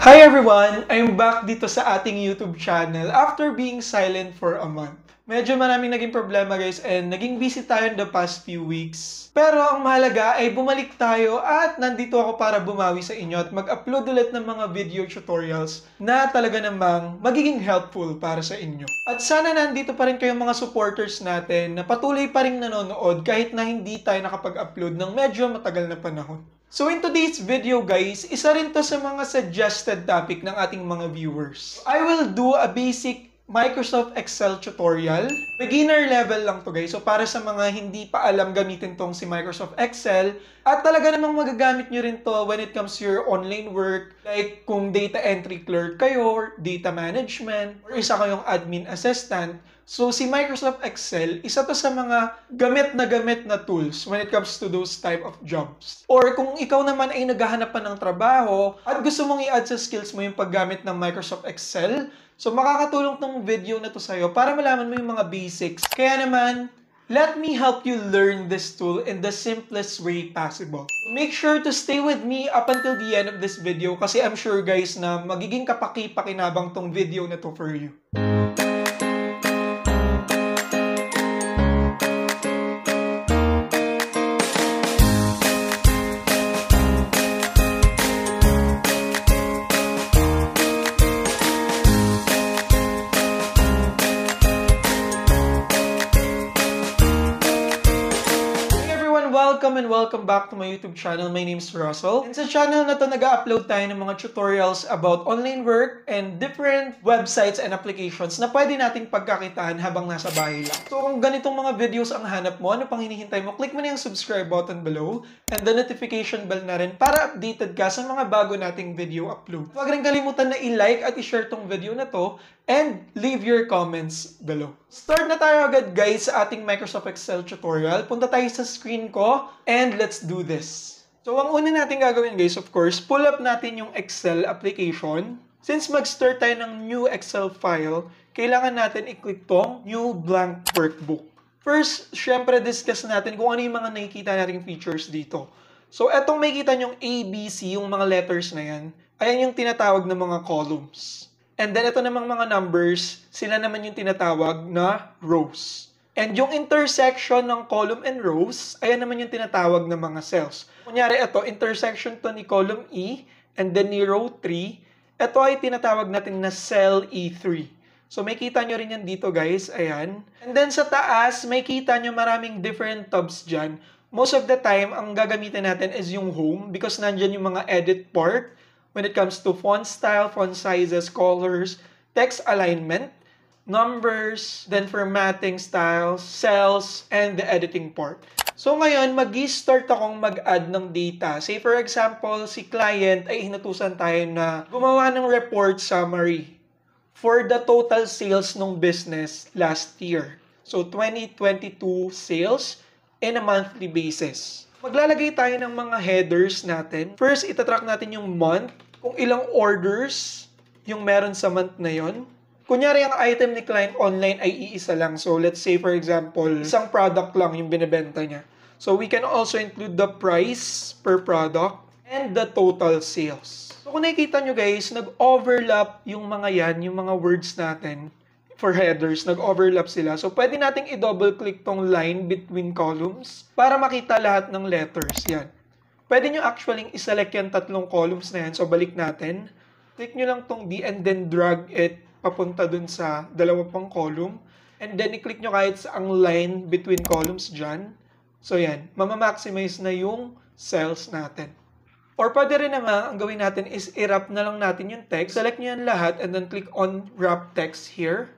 Hi everyone! I'm back dito sa ating YouTube channel after being silent for a month. Medyo maraming naging problema guys and naging busy tayo in the past few weeks. Pero ang mahalaga ay bumalik tayo at nandito ako para bumawi sa inyo at mag-upload ulit ng mga video tutorials na talaga namang magiging helpful para sa inyo. At sana nandito pa rin kayong mga supporters natin na patuloy pa rin nanonood kahit na hindi tayo nakapag-upload ng medyo matagal na panahon. So in today's video guys, isa rin to sa mga suggested topic ng ating mga viewers. I will do a basic Microsoft Excel tutorial. Beginner level lang to guys. So para sa mga hindi pa alam gamitin tong si Microsoft Excel at talaga namang magagamit nyo rin to when it comes to your online work like kung data entry clerk kayo, or data management, or isa kayong admin assistant, So si Microsoft Excel, isa to sa mga gamit na gamit na tools when it comes to those type of jobs. Or kung ikaw naman ay naghahanap pa ng trabaho at gusto mong i-add sa skills mo yung paggamit ng Microsoft Excel, so makakatulong tong video na to sa'yo para malaman mo yung mga basics. Kaya naman, Let me help you learn this tool in the simplest way possible. Make sure to stay with me up until the end of this video kasi I'm sure guys na magiging kapaki-pakinabang tong video na to for you. welcome back to my YouTube channel. My name is Russell. And sa channel na to, nag-upload tayo ng mga tutorials about online work and different websites and applications na pwede nating pagkakitaan habang nasa bahay lang. So kung ganitong mga videos ang hanap mo, ano pang hinihintay mo, click mo na yung subscribe button below and the notification bell na rin para updated ka sa mga bago nating video upload. Huwag rin kalimutan na i-like at i-share tong video na to and leave your comments below. Start na tayo agad guys sa ating Microsoft Excel tutorial. Punta tayo sa screen ko and let's do this. So, ang una natin gagawin guys, of course, pull up natin yung Excel application. Since mag-start tayo ng new Excel file, kailangan natin i-click tong new blank workbook. First, syempre discuss natin kung ano yung mga nakikita nating features dito. So, etong makikita nyong ABC, yung mga letters na yan, ayan yung tinatawag na mga columns. And then, ito namang mga numbers, sila naman yung tinatawag na rows. And yung intersection ng column and rows, ayan naman yung tinatawag ng mga cells. Kunyari ito, intersection to ni column E and then ni row 3. Ito ay tinatawag natin na cell E3. So may kita nyo rin yan dito guys, ayan. And then sa taas, may kita nyo maraming different tabs dyan. Most of the time, ang gagamitin natin is yung home because nandyan yung mga edit part when it comes to font style, font sizes, colors, text alignment, numbers, then formatting styles, cells, and the editing port. So ngayon, mag start akong mag-add ng data. Say for example, si client ay hinutusan tayo na gumawa ng report summary for the total sales ng business last year. So 2022 sales in a monthly basis. Maglalagay tayo ng mga headers natin. First, itatrack natin yung month, kung ilang orders yung meron sa month na yon Kunyari, ang item ni client online ay iisa lang. So, let's say, for example, mm. isang product lang yung binibenta niya. So, we can also include the price per product and the total sales. So, kung nakikita nyo guys, nag-overlap yung mga yan, yung mga words natin for headers, nag-overlap sila. So, pwede nating i-double click tong line between columns para makita lahat ng letters. Yan. Pwede nyo actually i-select yung tatlong columns na yan. So, balik natin. Click nyo lang tong D and then drag it papunta dun sa dalawa pang column. And then, i-click nyo kahit ang line between columns dyan. So, yan. Mamamaximize na yung cells natin. Or pwede rin naman, ang gawin natin is i-wrap na lang natin yung text. Select nyo yan lahat and then click on wrap text here.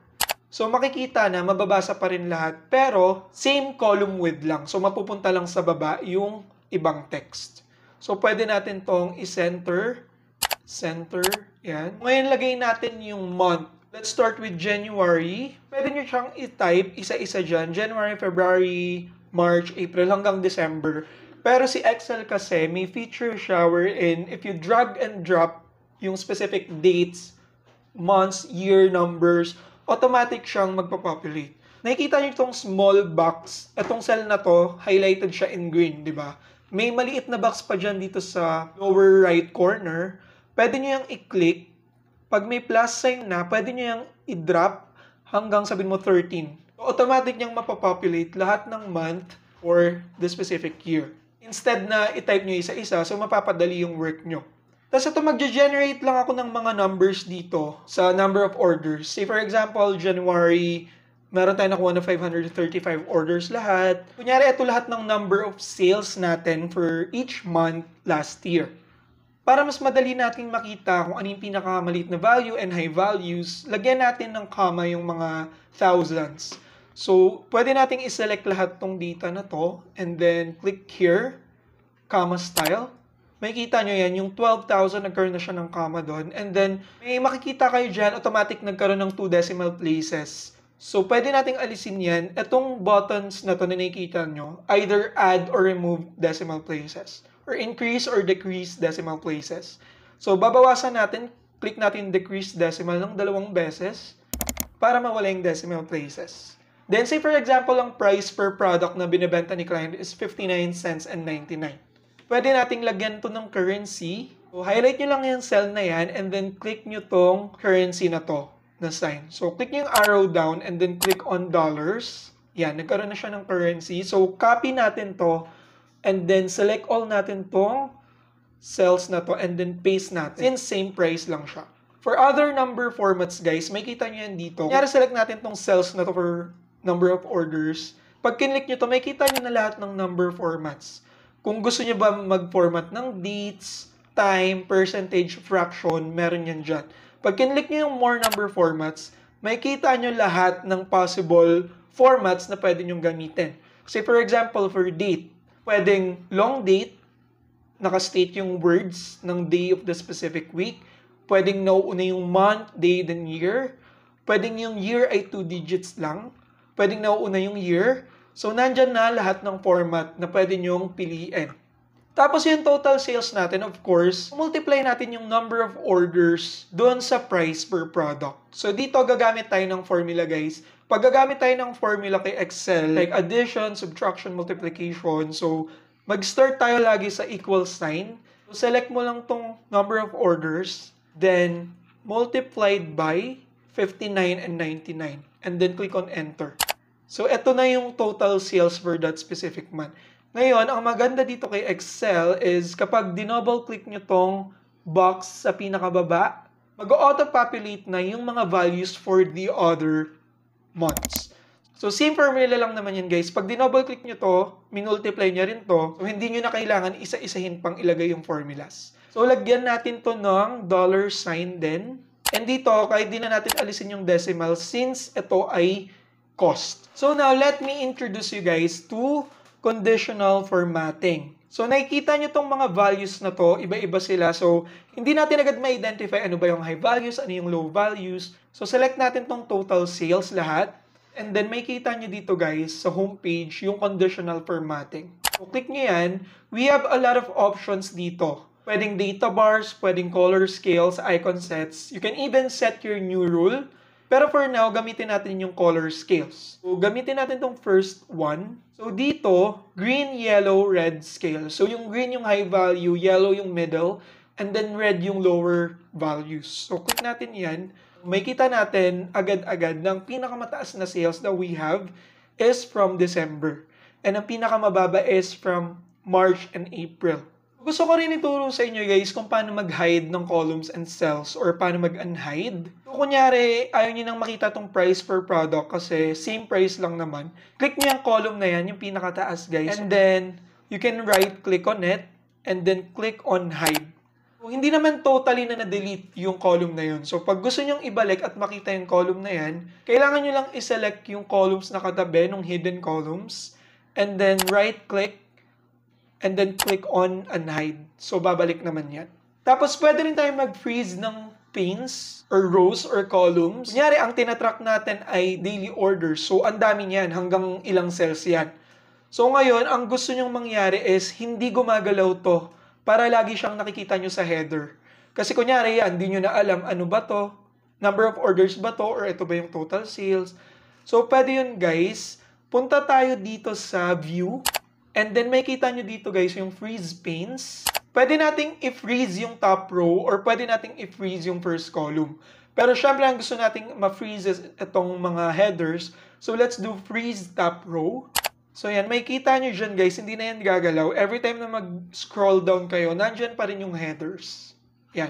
So, makikita na mababasa pa rin lahat. Pero, same column width lang. So, mapupunta lang sa baba yung ibang text. So, pwede natin tong i-center center. Yan. Ngayon, lagay natin yung month. Let's start with January. Pwede nyo siyang i-type isa-isa dyan. January, February, March, April, hanggang December. Pero si Excel kasi, may feature siya wherein if you drag and drop yung specific dates, months, year numbers, automatic siyang magpopopulate. Nakikita niyo itong small box, itong cell na to, highlighted siya in green, di ba? May maliit na box pa dyan dito sa lower right corner pwede nyo yung i-click. Pag may plus sign na, pwede nyo yung i-drop hanggang sabihin mo 13. So, automatic niyang mapapopulate lahat ng month or the specific year. Instead na i-type nyo isa-isa, so mapapadali yung work nyo. Tapos ito, mag-generate lang ako ng mga numbers dito sa number of orders. Say for example, January, meron tayo nakuha na 535 orders lahat. Kunyari, ito lahat ng number of sales natin for each month last year. Para mas madali nating makita kung anong pinakamaliit na value and high values, lagyan natin ng comma yung mga thousands. So, pwede nating iselect lahat tong data na to and then click here, comma style. Makikita nyo yan, yung 12,000 nagkaroon na siya ng comma doon. And then, may makikita kayo dyan, automatic nagkaroon ng 2 decimal places. So, pwede nating alisin yan. Itong buttons na to na nakikita nyo, either add or remove decimal places or increase or decrease decimal places. So, babawasan natin, click natin decrease decimal ng dalawang beses para mawala yung decimal places. Then, say for example, ang price per product na binibenta ni client is 59 cents and 99. Pwede nating lagyan to ng currency. So, highlight nyo lang yung cell na yan and then click nyo tong currency na to na sign. So, click nyo yung arrow down and then click on dollars. Yan, nagkaroon na siya ng currency. So, copy natin to And then, select all natin tong cells na to and then paste natin. Since same price lang siya. For other number formats, guys, may kita nyo yan dito. Kanyari, select natin tong cells na to for number of orders. Pag kinlik nyo to, may kita nyo na lahat ng number formats. Kung gusto nyo ba mag-format ng dates, time, percentage, fraction, meron yan dyan. Pag kinlik nyo yung more number formats, may kita nyo lahat ng possible formats na pwede nyong gamitin. Say, for example, for date, Pwedeng long date, nakastate yung words ng day of the specific week. Pwedeng nauuna yung month, day, then year. Pwedeng yung year ay two digits lang. Pwedeng nauuna yung year. So, nandyan na lahat ng format na pwede nyong piliin. Tapos yung total sales natin, of course, multiply natin yung number of orders doon sa price per product. So dito gagamit tayo ng formula guys. Pag gagamit tayo ng formula kay Excel, like addition, subtraction, multiplication, so mag-start tayo lagi sa equal sign. So select mo lang tong number of orders, then multiplied by 59 and 99, and then click on enter. So ito na yung total sales for that specific month. Ngayon, ang maganda dito kay Excel is kapag dinoble click nyo tong box sa pinakababa, mag-auto-populate na yung mga values for the other months. So, same formula lang naman yan guys. Pag dinoble click nyo to, minultiply nyo rin to, so hindi nyo na kailangan isa-isahin pang ilagay yung formulas. So, lagyan natin to ng dollar sign din. And dito, kahit di na natin alisin yung decimal since ito ay cost. So, now let me introduce you guys to conditional formatting. So nakikita nyo tong mga values na to, iba-iba sila. So hindi natin agad ma-identify ano ba yung high values, ano yung low values. So select natin tong total sales lahat. And then makikita nyo dito guys sa homepage yung conditional formatting. So click nyo yan, we have a lot of options dito. Pwedeng data bars, pwedeng color scales, icon sets. You can even set your new rule pero for now, gamitin natin yung color scales. So, gamitin natin tong first one. So, dito, green, yellow, red scale. So, yung green yung high value, yellow yung middle, and then red yung lower values. So, click natin yan. May kita natin agad-agad ng pinakamataas na sales that we have is from December. And ang pinakamababa is from March and April. Gusto ko rin ituro sa inyo guys kung paano mag-hide ng columns and cells or paano mag-unhide. Kung kunyari, ayaw nyo nang makita tong price per product kasi same price lang naman. Click nyo yung column na yan, yung pinakataas guys. And then, you can right click on it and then click on hide. So, hindi naman totally na na-delete yung column na yun. So, pag gusto nyong ibalik at makita yung column na yan, kailangan nyo lang iselect yung columns na katabi ng hidden columns and then right click and then click on unhide. So, babalik naman yan. Tapos, pwede rin tayo mag-freeze ng panes or rows or columns. Kunyari, ang tinatrack natin ay daily orders. So, ang dami niyan, hanggang ilang cells yan. So, ngayon, ang gusto niyong mangyari is hindi gumagalaw to para lagi siyang nakikita niyo sa header. Kasi kunyari yan, hindi nyo na alam ano ba to, number of orders ba to, or ito ba yung total sales. So, pwede yun guys. Punta tayo dito sa view. And then may kita nyo dito guys yung freeze pins. Pwede nating i-freeze yung top row or pwede nating i-freeze yung first column. Pero syempre ang gusto nating ma-freeze itong mga headers. So let's do freeze top row. So yan, may kita nyo dyan guys, hindi na yan gagalaw. Every time na mag-scroll down kayo, nandyan pa rin yung headers. Yan.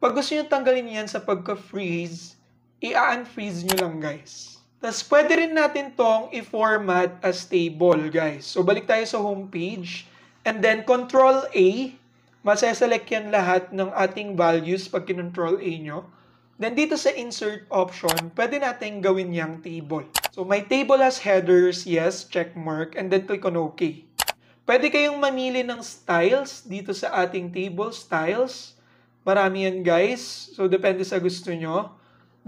Pag gusto nyo tanggalin yan sa pagka-freeze, i-unfreeze nyo lang guys. Tapos, pwede rin natin tong i-format as table, guys. So, balik tayo sa home page. And then, control A. Masa-select yan lahat ng ating values pag kinontrol A nyo. Then, dito sa insert option, pwede natin gawin yung table. So, my table has headers, yes, check mark, and then click on OK. Pwede kayong mamili ng styles dito sa ating table, styles. Marami yan, guys. So, depende sa gusto nyo.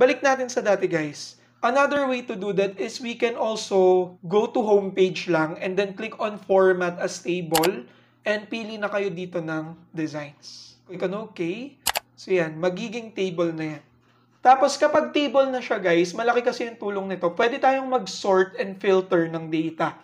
Balik natin sa dati, guys Another way to do that is we can also go to homepage lang and then click on format as table and pili na kayo dito ng designs. Click on okay. So yan, magiging table na yan. Tapos kapag table na siya guys, malaki kasi yung tulong nito. Pwede tayong mag-sort and filter ng data.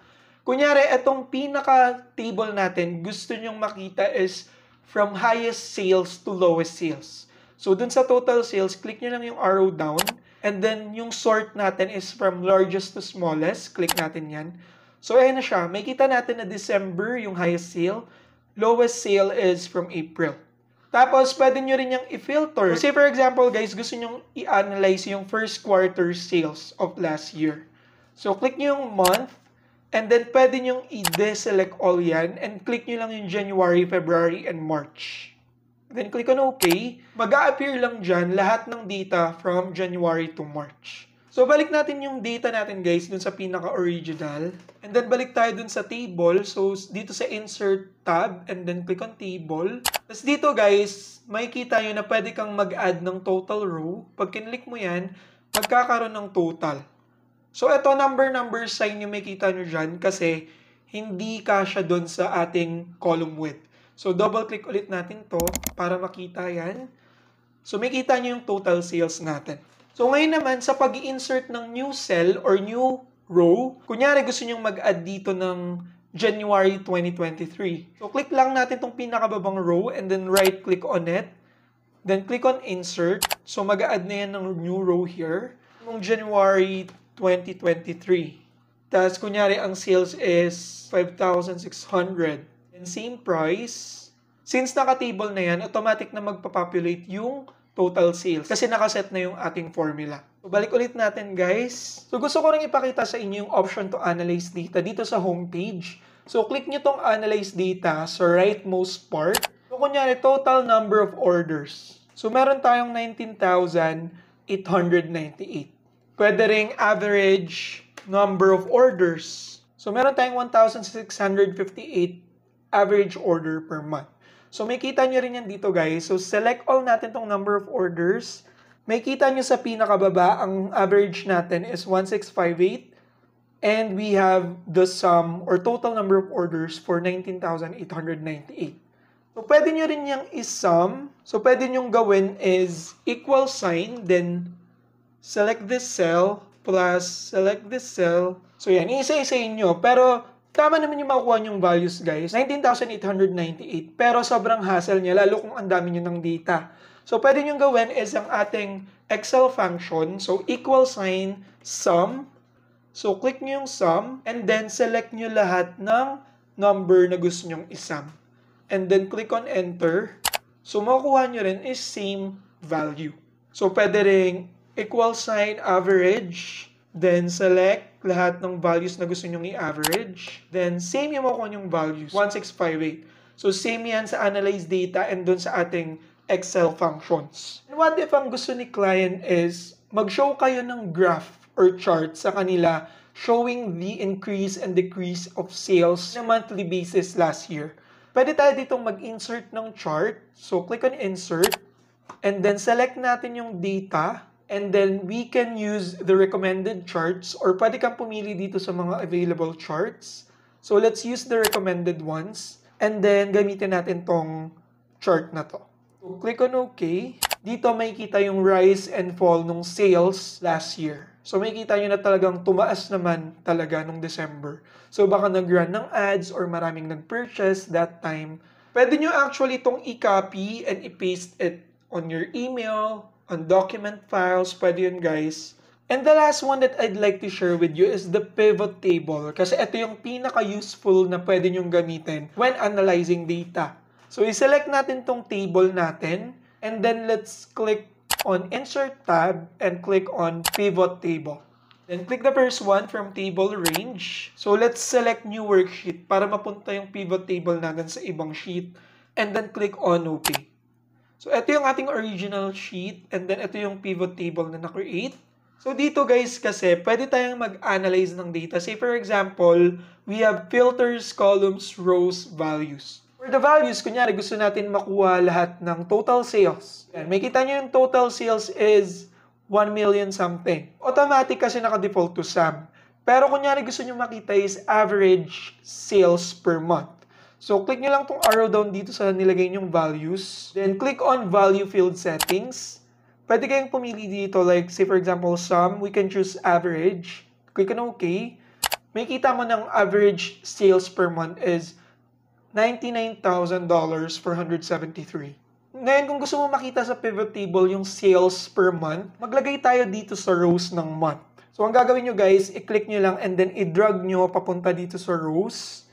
Kunyari, itong pinaka-table natin, gusto nyong makita is from highest sales to lowest sales. So dun sa total sales, click nyo lang yung arrow down And then, yung sort natin is from largest to smallest. Click natin yan. So, ayan na siya. May kita natin na December yung highest sale. Lowest sale is from April. Tapos, pwede nyo rin yung i-filter. Kasi for example, guys, gusto nyo i-analyze yung first quarter sales of last year. So, click nyo yung month. And then, pwede nyo i-deselect all yan. And click nyo lang yung January, February, and March. Then click on OK. mag appear lang dyan lahat ng data from January to March. So, balik natin yung data natin guys dun sa pinaka-original. And then, balik tayo dun sa table. So, dito sa insert tab and then click on table. Tapos dito guys, makikita nyo na pwede kang mag-add ng total row. Pag kinlik mo yan, magkakaroon ng total. So, ito number-number sign yung makikita nyo dyan kasi hindi kasha dun sa ating column width. So, double-click ulit natin to para makita yan. So, may kita nyo yung total sales natin. So, ngayon naman, sa pag insert ng new cell or new row, kunyari gusto nyong mag-add dito ng January 2023. So, click lang natin tong pinakababang row and then right-click on it. Then, click on Insert. So, mag-add na yan ng new row here. Nung January 2023. Tapos, kunyari, ang sales is 5,600. And same price. Since naka-table na yan, automatic na magpapopulate yung total sales kasi nakaset na yung ating formula. So, balik ulit natin guys. So, gusto ko rin ipakita sa inyo yung option to analyze data dito sa homepage. So, click nyo tong analyze data sa rightmost part. So, kunyari, total number of orders. So, meron tayong 19,898. Pwede ring average number of orders. So, meron tayong 1,658 average order per month. So makita nyo rin yan dito guys. So select all natin tong number of orders. Makita nyo sa pinakababa, ang average natin is 1658 and we have the sum or total number of orders for 19,898. So pwede nyo rin yung isum. So pwede nyo gawin is equal sign, then select this cell plus select this cell. So yan, isa-isa nyo. Pero Tama naman yung makukuha niyong values guys. 19,898 pero sobrang hassle niya lalo kung ang dami niyo ng data. So pwede niyong gawin is ang ating Excel function. So equal sign sum. So click niyo yung sum and then select niyo lahat ng number na gusto niyong isum. And then click on enter. So makukuha niyo rin is same value. So pwede rin equal sign average then select lahat ng values na gusto nyong i-average. Then, same yung makukuha nyong values, 1658. So, same yan sa analyze data and dun sa ating Excel functions. And what if ang gusto ni client is mag-show kayo ng graph or chart sa kanila showing the increase and decrease of sales on a monthly basis last year. Pwede tayo dito mag-insert ng chart. So, click on Insert. And then, select natin yung data And then, we can use the recommended charts or pwede kang pumili dito sa mga available charts. So, let's use the recommended ones. And then, gamitin natin tong chart na to. So, click on OK. Dito makikita yung rise and fall ng sales last year. So makikita nyo na talagang tumaas naman talaga nung December. So baka nag-run ng ads or maraming nag-purchase that time. Pwede nyo actually itong i-copy and i-paste it on your email, on document files, pwede yun guys. And the last one that I'd like to share with you is the pivot table kasi ito yung pinaka-useful na pwede nyong gamitin when analyzing data. So, i-select natin tong table natin and then let's click on Insert tab and click on Pivot Table. Then click the first one from table range. So let's select new worksheet para mapunta yung pivot table natin sa ibang sheet. And then click on Okay. So, ito yung ating original sheet and then ito yung pivot table na na-create. So, dito guys kasi, pwede tayong mag-analyze ng data. Say, for example, we have filters, columns, rows, values. For the values, kunyari gusto natin makuha lahat ng total sales. Yan, may kita nyo yung total sales is 1 million something. Automatic kasi naka-default to sum. Pero kunyari gusto nyo makita is average sales per month. So, click nyo lang tong arrow down dito sa nilagay nyong values. Then, click on value field settings. Pwede kayong pumili dito. Like, say for example, sum, we can choose average. Click on OK. May kita mo ng average sales per month is $99,473. for Ngayon, kung gusto mo makita sa pivot table yung sales per month, maglagay tayo dito sa rows ng month. So, ang gagawin nyo guys, i-click nyo lang and then i-drag nyo papunta dito sa rows.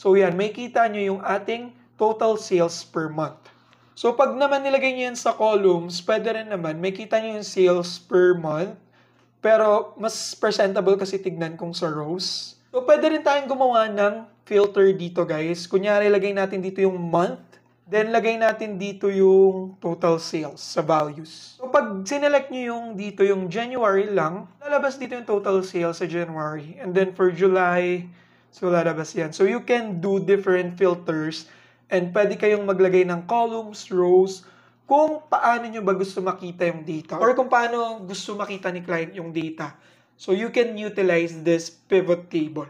So yan, may kita nyo yung ating total sales per month. So pag naman nilagay nyo yan sa columns, pwede rin naman, may kita nyo yung sales per month. Pero mas presentable kasi tignan kung sa rows. So pwede rin tayong gumawa ng filter dito guys. Kunyari, lagay natin dito yung month. Then, lagay natin dito yung total sales sa values. So, pag sinelect nyo yung dito, yung January lang, lalabas dito yung total sales sa January. And then, for July, So, lalabas yan. So, you can do different filters and pwede kayong maglagay ng columns, rows, kung paano nyo ba gusto makita yung data or kung paano gusto makita ni client yung data. So, you can utilize this pivot table.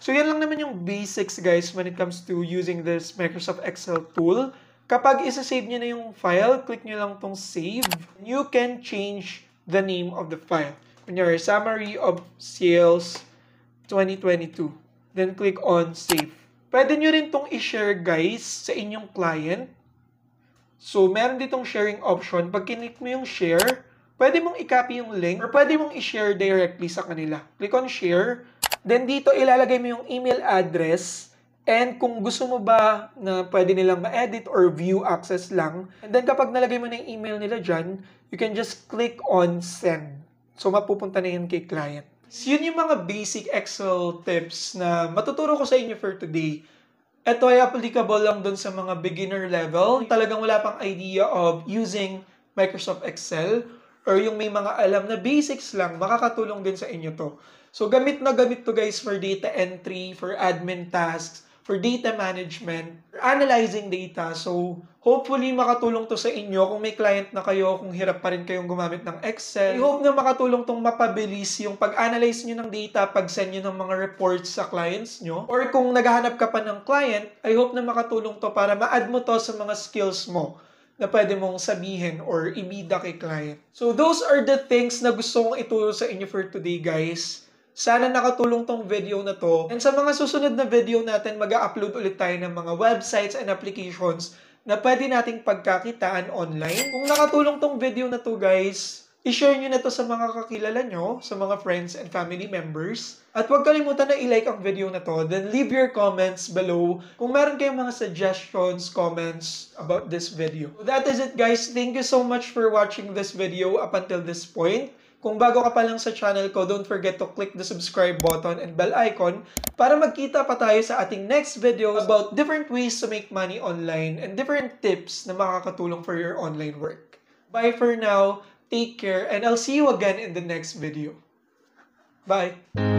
So, yan lang naman yung basics, guys, when it comes to using this Microsoft Excel tool. Kapag isa-save nyo na yung file, click nyo lang tong save. You can change the name of the file. Kunyari, summary of sales 2022. Then click on save. Pwede nyo rin tong i-share guys sa inyong client. So meron ditong sharing option. Pag kinlik mo yung share, pwede mong i-copy yung link or pwede mong i-share directly sa kanila. Click on share. Then dito ilalagay mo yung email address and kung gusto mo ba na pwede nilang ma-edit or view access lang. And then kapag nalagay mo na yung email nila dyan, you can just click on send. So mapupunta na yan kay client. So, yun yung mga basic Excel tips na matuturo ko sa inyo for today. Ito ay applicable lang dun sa mga beginner level. Talagang wala pang idea of using Microsoft Excel or yung may mga alam na basics lang, makakatulong din sa inyo to. So, gamit na gamit to guys for data entry, for admin tasks, for data management, analyzing data. So, hopefully makatulong to sa inyo kung may client na kayo, kung hirap pa rin kayong gumamit ng Excel. I hope na makatulong tong mapabilis yung pag-analyze nyo ng data, pag-send nyo ng mga reports sa clients nyo. Or kung naghahanap ka pa ng client, I hope na makatulong to para ma-add mo to sa mga skills mo na pwede mong sabihin or ibida kay client. So those are the things na gusto kong ituro sa inyo for today guys. Sana nakatulong tong video na to. And sa mga susunod na video natin, mag upload ulit tayo ng mga websites and applications na pwede nating pagkakitaan online. Kung nakatulong tong video na to guys, i-share nyo na to sa mga kakilala nyo, sa mga friends and family members. At huwag kalimutan na i-like ang video na to. Then leave your comments below kung meron kayong mga suggestions, comments about this video. that is it guys. Thank you so much for watching this video up until this point. Kung bago ka pa lang sa channel ko, don't forget to click the subscribe button and bell icon para magkita pa tayo sa ating next video about different ways to make money online and different tips na makakatulong for your online work. Bye for now, take care, and I'll see you again in the next video. Bye!